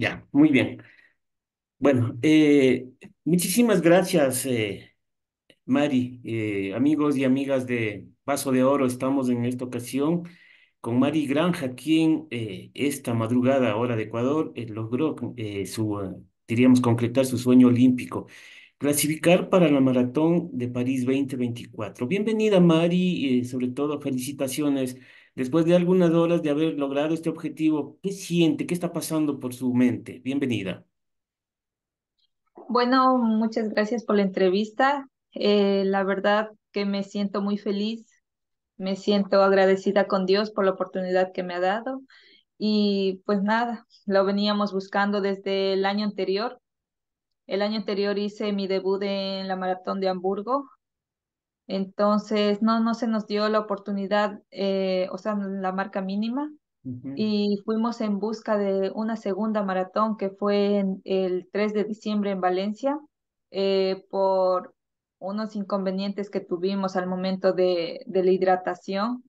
Ya, muy bien. Bueno, eh, muchísimas gracias, eh, Mari. Eh, amigos y amigas de Paso de Oro, estamos en esta ocasión con Mari Granja, quien esta madrugada, hora de Ecuador, logró su, diríamos, concretar su sueño olímpico, clasificar para la maratón de París 2024. Bienvenida, Mari, y sobre todo felicitaciones Después de algunas horas de haber logrado este objetivo, ¿qué siente? ¿Qué está pasando por su mente? Bienvenida. Bueno, muchas gracias por la entrevista. Eh, la verdad que me siento muy feliz, me siento agradecida con Dios por la oportunidad que me ha dado. Y pues nada, lo veníamos buscando desde el año anterior. El año anterior hice mi debut en la maratón de Hamburgo entonces, no, no se nos dio la oportunidad, eh, o sea, la marca mínima, y fuimos en busca de una segunda maratón que fue el 3 de diciembre en Valencia, eh, por unos inconvenientes que tuvimos al momento de, la hidratación.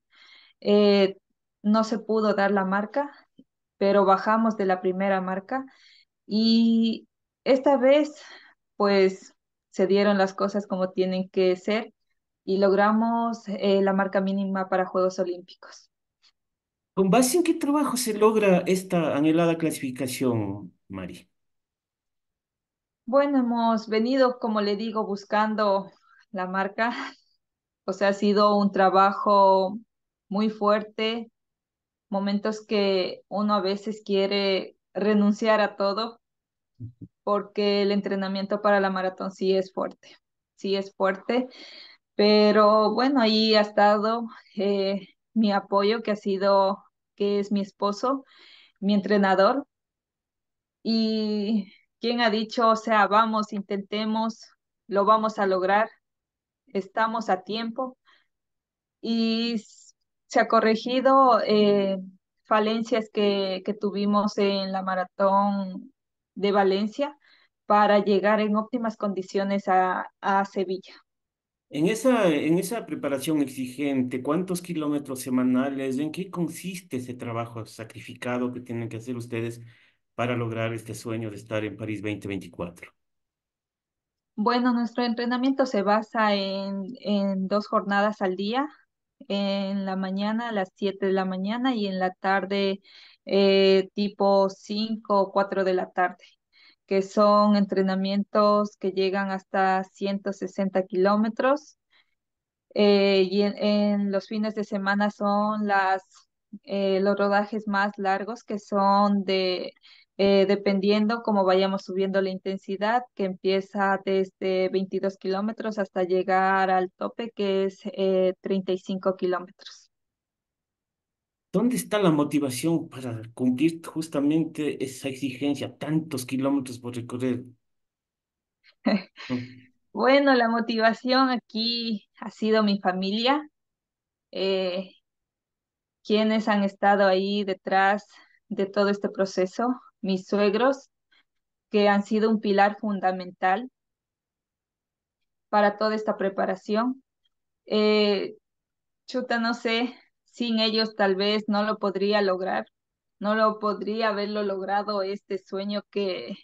Eh, no se pudo dar la marca, pero bajamos de la primera marca y esta vez, pues, se dieron las cosas como tienen que ser y logramos eh, la marca mínima para Juegos Olímpicos. ¿Con base en qué trabajo se logra esta anhelada clasificación, Mari? Bueno, hemos venido, como le digo, buscando la marca. O sea, ha sido un trabajo muy fuerte, momentos que uno a veces quiere renunciar a todo, porque el entrenamiento para la maratón sí es fuerte, sí es fuerte. Pero bueno, ahí ha estado eh, mi apoyo, que ha sido, que es mi esposo, mi entrenador, y quien ha dicho, o sea, vamos, intentemos, lo vamos a lograr, estamos a tiempo, y se ha corregido eh, falencias que, tuvimos en la maratón de Valencia para llegar en óptimas condiciones a Sevilla. En esa, en esa preparación exigente, ¿cuántos kilómetros semanales? ¿En qué consiste ese trabajo sacrificado que tienen que hacer ustedes para lograr este sueño de estar en París 2024? Bueno, nuestro entrenamiento se basa en, dos jornadas al día, en la mañana a las 7 de la mañana y en la tarde eh, tipo 5 o 4 de la tarde que son entrenamientos que llegan hasta 160 kilómetros. Eh, y en, los fines de semana son las, eh, los rodajes más largos que son de, eh, dependiendo cómo vayamos subiendo la intensidad, que empieza desde 22 kilómetros hasta llegar al tope, que es 35 kilómetros. ¿Dónde está la motivación para cumplir justamente esa exigencia, tantos kilómetros por recorrer? bueno, la motivación aquí ha sido mi familia, eh, quienes han estado ahí detrás de todo este proceso, mis suegros, que han sido un pilar fundamental para toda esta preparación. Eh, chuta, no sé, sin ellos tal vez no lo podría lograr, no lo podría haberlo logrado este sueño que,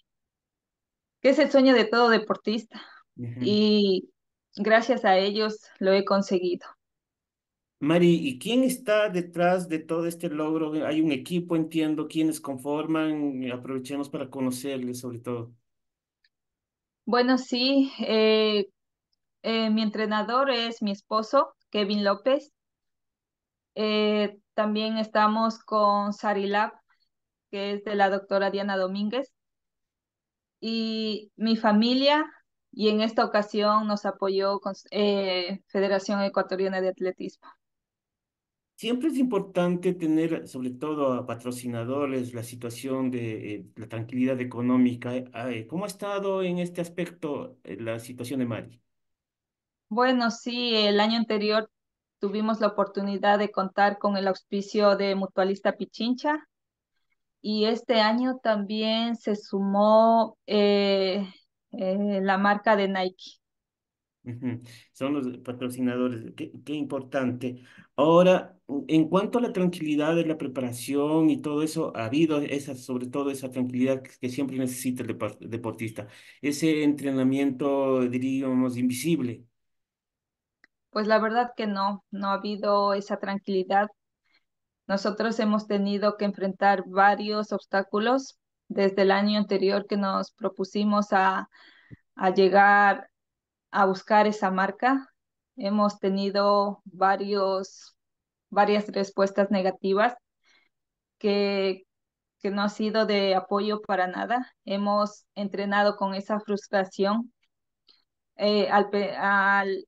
que es el sueño de todo deportista. Y gracias a ellos lo he conseguido. Mari, ¿y quién está detrás de todo este logro? Hay un equipo, entiendo, quiénes conforman, eh, aprovechemos para conocerles sobre todo. Bueno, sí, eh, eh, mi entrenador es mi esposo, Kevin López. Eh, también estamos con Sarilab, que es de la doctora Diana Domínguez. Y mi familia, y en esta ocasión nos apoyó con, eh, Federación Ecuatoriana de Atletismo. Siempre es importante tener, sobre todo a patrocinadores, la situación de eh, la tranquilidad económica. ¿Cómo ha estado en este aspecto la situación de Mari? Bueno, sí, el año anterior tuvimos la oportunidad de contar con el auspicio de Mutualista Pichincha y este año también se sumó eh, eh, la marca de Nike. Son los patrocinadores, qué, importante. Ahora, en cuanto a la tranquilidad de la preparación y todo eso, ha habido esa, sobre todo esa tranquilidad que, que siempre necesita el deportista, ese entrenamiento, diríamos, invisible, pues la verdad que no, no ha habido esa tranquilidad. Nosotros hemos tenido que enfrentar varios obstáculos desde el año anterior que nos propusimos a, llegar a buscar esa marca. Hemos tenido varios, varias respuestas negativas que, no ha sido de apoyo para nada. Hemos entrenado con esa frustración. Eh, al, al,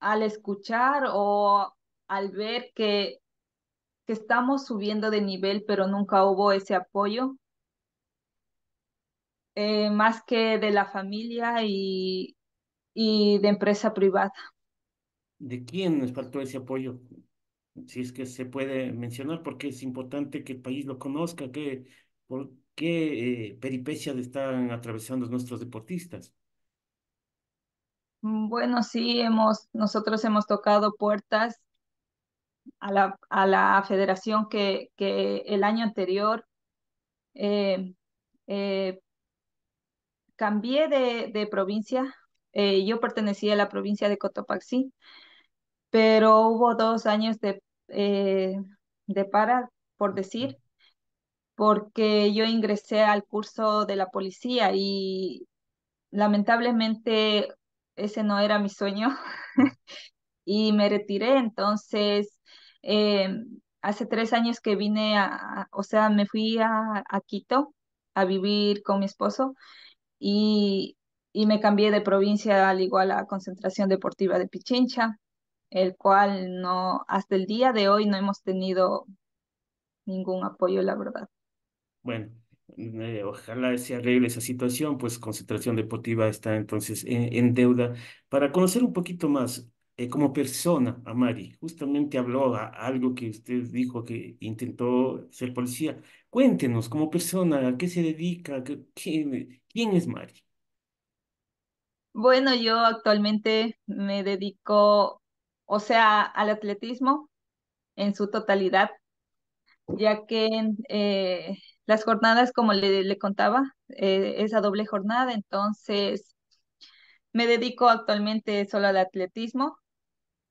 al escuchar o al ver que, que estamos subiendo de nivel, pero nunca hubo ese apoyo, eh, más que de la familia y, y de empresa privada. ¿De quién nos faltó ese apoyo? Si es que se puede mencionar, porque es importante que el país lo conozca, por qué eh, peripecias están atravesando nuestros deportistas. Mm, bueno, sí, hemos, nosotros hemos tocado puertas a la, a la federación que, el año anterior eh, eh, cambié de, provincia. Eh, yo pertenecía a la provincia de Cotopaxi, pero hubo dos años de, de para, por decir, porque yo ingresé al curso de la policía y lamentablemente ese no era mi sueño mm. y me retiré. Entonces, em, hace tres años que vine a, o sea, me fui a, Quito a vivir con mi esposo y, y me cambié de provincia al igual a la Concentración Deportiva de Pichincha, el cual no, hasta el día de hoy no hemos tenido ningún apoyo, la verdad. Bueno, eh, ojalá se arregle esa situación, pues Concentración Deportiva está entonces en, deuda. Para conocer un poquito más eh, como persona a Mari, justamente habló algo que usted dijo que intentó ser policía. Cuéntenos como persona, ¿a qué se dedica? ¿Quién, quién es Mari? Bueno, yo actualmente me dedico, o sea, al atletismo en su totalidad, ya que eh, las jornadas, como le, contaba, eh, esa doble jornada, entonces me dedico actualmente solo al atletismo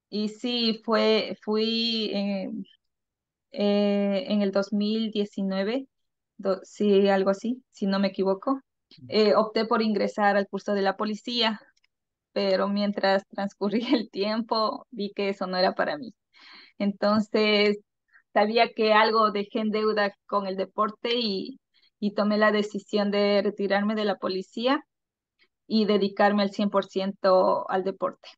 y sí, fue, fui eh, eh, en el 2019, algo así, si no me equivoco, opté por ingresar al curso de la policía, pero mientras transcurría el tiempo vi que eso no era para mí. Entonces sabía que algo dejé en deuda con el deporte y, tomé la decisión de retirarme de la policía y dedicarme al 100% al deporte.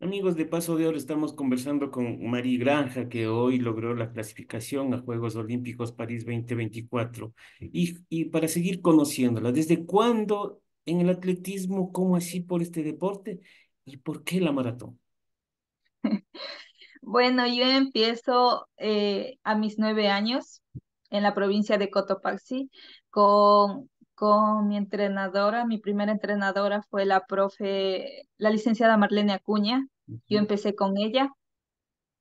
Amigos de Paso de Oro, estamos conversando con Mari Granja, que hoy logró la clasificación a Juegos Olímpicos París 2024. Y, y para seguir conociéndola, ¿desde cuándo en el atletismo, cómo así por este deporte y por qué la maratón? Bueno, yo empiezo eh, a mis nueve años en la provincia de Cotopaxi con, mi entrenadora. Mi primera entrenadora fue la profe, la licenciada Marlene Acuña. Yo empecé con ella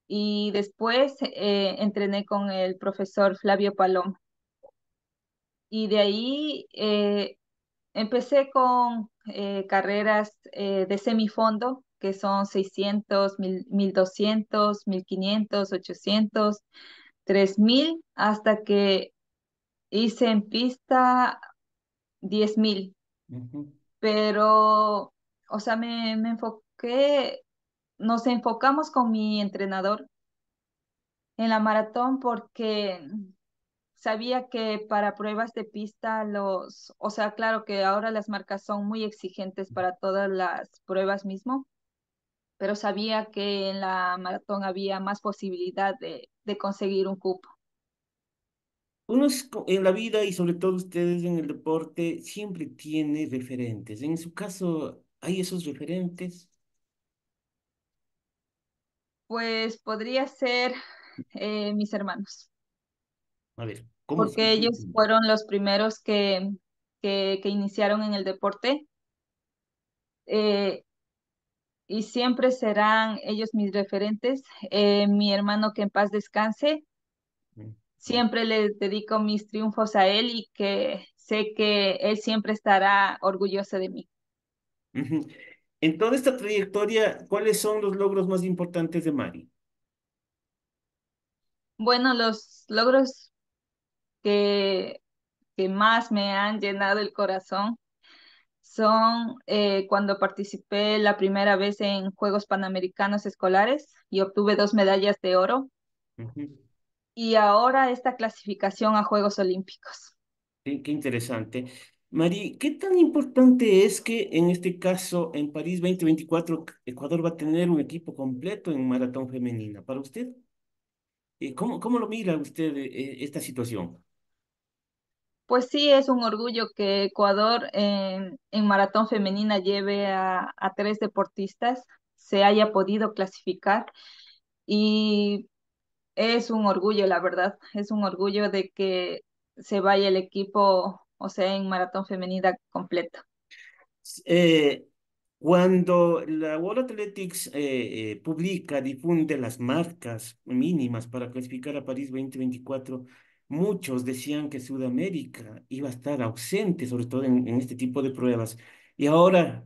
y después eh, entrené con el profesor Flavio Palom. Y de ahí eh, empecé con carreras de semifondo que son 600, 1200, 1500, 800, 3000, hasta que hice en pista 10000. Pero, o sea, me, me enfoqué, nos enfocamos con mi entrenador en la maratón porque sabía que para pruebas de pista los, o sea, claro que ahora las marcas son muy exigentes para todas las pruebas mismo, pero sabía que en la maratón había más posibilidad de, de conseguir un cupo. Uno en la vida y sobre todo ustedes en el deporte siempre tiene referentes. En su caso, ¿hay esos referentes? Pues podría ser eh, mis hermanos. A ver, ¿cómo Porque ellos fueron los primeros que, que, iniciaron en el deporte. Eh, y siempre serán ellos mis referentes. Eh, mi hermano que en paz descanse, mm, mm. siempre le dedico mis triunfos a él y que sé que él siempre estará orgulloso de mí. En toda esta trayectoria, ¿cuáles son los logros más importantes de Mari? Bueno, los logros que, que más me han llenado el corazón son eh, cuando participé la primera vez en Juegos Panamericanos Escolares y obtuve dos medallas de oro. Y ahora esta clasificación a Juegos Olímpicos. qué interesante. Mari, ¿qué tan importante es que en este caso, en París 2024, Ecuador va a tener un equipo completo en maratón femenina? ¿Para usted? Eh, ¿Cómo, cómo lo mira usted eh, esta situación? Pues sí, es un orgullo que Ecuador en, maratón femenina lleve a, tres deportistas, se haya podido clasificar y es un orgullo, la verdad, es un orgullo de que se vaya el equipo, o sea, en maratón femenina completo. Eh, cuando la World Athletics eh, eh, publica, difunde las marcas mínimas para clasificar a París 2024, Muchos decían que Sudamérica iba a estar ausente, sobre todo en, este tipo de pruebas. Y ahora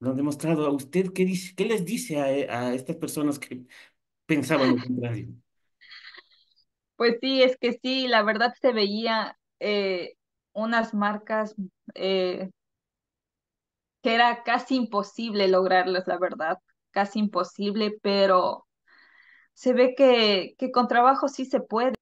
lo han demostrado. ¿A usted qué, les dice eh, a, estas personas que pensaban lo contrario? Pues sí, es que sí, la verdad se veía eh, unas marcas eh, que era casi imposible lograrlas, la verdad, casi imposible, pero se ve que con trabajo sí se puede.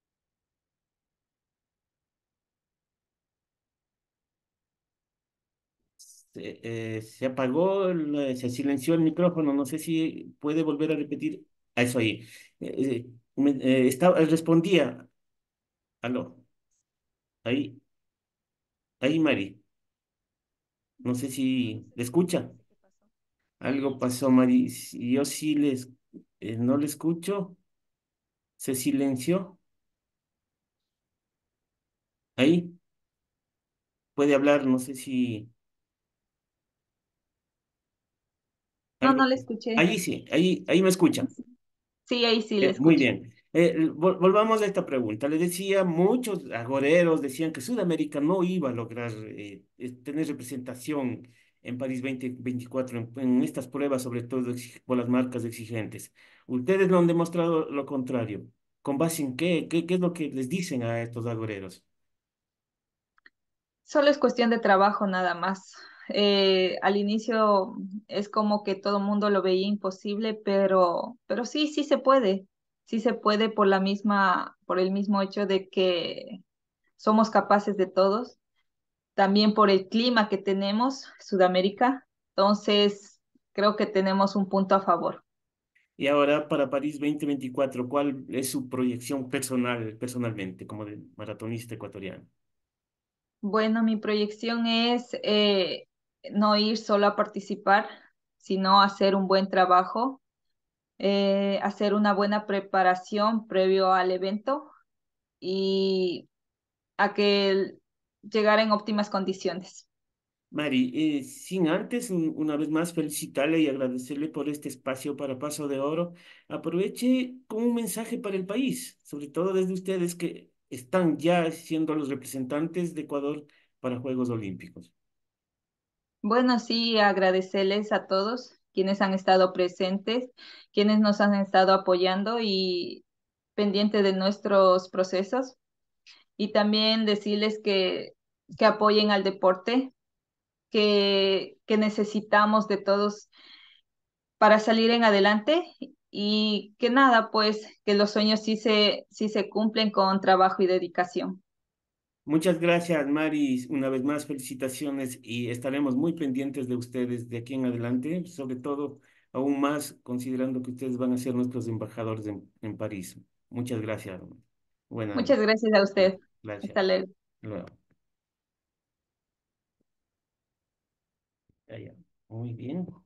Este, eh, se, apagó, se silenció el micrófono, no sé si puede volver a repetir. a eso ahí. Eh, eh, respondía. Aló. Ahí. Ahí, Mari. No sé si le escucha. Algo pasó, Mari. yo sí les, no le escucho. Se silenció. Ahí. Puede hablar, no sé si No, no le escuché. Ahí sí, ahí, ahí me escuchan. Sí, ahí sí les escuchan. Muy bien. Eh, volvamos a esta pregunta. Le decía, muchos agoreros decían que Sudamérica no iba a lograr eh, eh, tener representación en París 2024, en, estas pruebas, sobre todo por las marcas exigentes. Ustedes no han demostrado lo contrario. ¿Con base en qué? ¿Qué, qué es lo que les dicen a estos agoreros? Solo es cuestión de trabajo nada más. Eh, al inicio es como que todo el mundo lo veía imposible, pero, pero sí, sí se puede, sí se puede por la misma, por el mismo hecho de que somos capaces de todos, también por el clima que tenemos, Sudamérica, entonces creo que tenemos un punto a favor. Y ahora para París 2024, ¿cuál es su proyección personal, personalmente, como maratonista ecuatoriano? Bueno, mi proyección es eh, no ir solo a participar, sino hacer un buen trabajo, eh, hacer una buena preparación previo al evento y a que llegara en óptimas condiciones. Mari, eh, sin antes, una vez más, felicitarle y agradecerle por este espacio para Paso de Oro. Aproveche con un mensaje para el país, sobre todo desde ustedes que están ya siendo los representantes de Ecuador para Juegos Olímpicos. Bueno, sí, agradecerles a todos quienes han estado presentes, quienes nos han estado apoyando y pendientes de nuestros procesos. Y también decirles que, que apoyen al deporte, que, que necesitamos de todos para salir en adelante y que nada, pues que los sueños sí sí se cumplen con trabajo y dedicación. Muchas gracias, Maris. Una vez más, felicitaciones y estaremos muy pendientes de ustedes de aquí en adelante, sobre todo aún más considerando que ustedes van a ser nuestros embajadores en, París. Muchas gracias. Muchas gracias a usted. Gracias. Hasta luego. Muy bien.